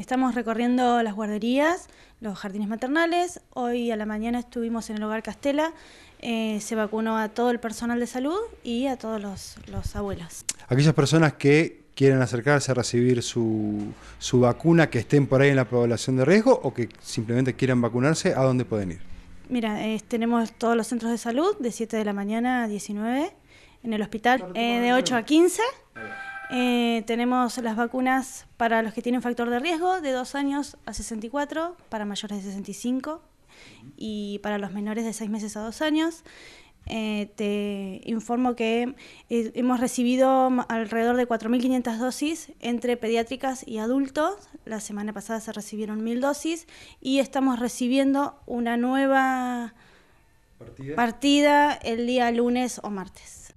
Estamos recorriendo las guarderías, los jardines maternales. Hoy a la mañana estuvimos en el hogar Castela. Eh, se vacunó a todo el personal de salud y a todos los, abuelos. Aquellas personas que quieran acercarse a recibir su, vacuna, que estén por ahí en la población de riesgo o que simplemente quieran vacunarse, ¿a dónde pueden ir? Mira, eh, tenemos todos los centros de salud de 7 de la mañana a 19, en el hospital eh, de 8 a 15. Eh, tenemos las vacunas para los que tienen factor de riesgo de 2 años a 64, para mayores de 65 y para los menores de 6 meses a 2 años. Eh, te informo que eh, hemos recibido alrededor de 4.500 dosis entre pediátricas y adultos. La semana pasada se recibieron 1.000 dosis y estamos recibiendo una nueva partida el día lunes o martes.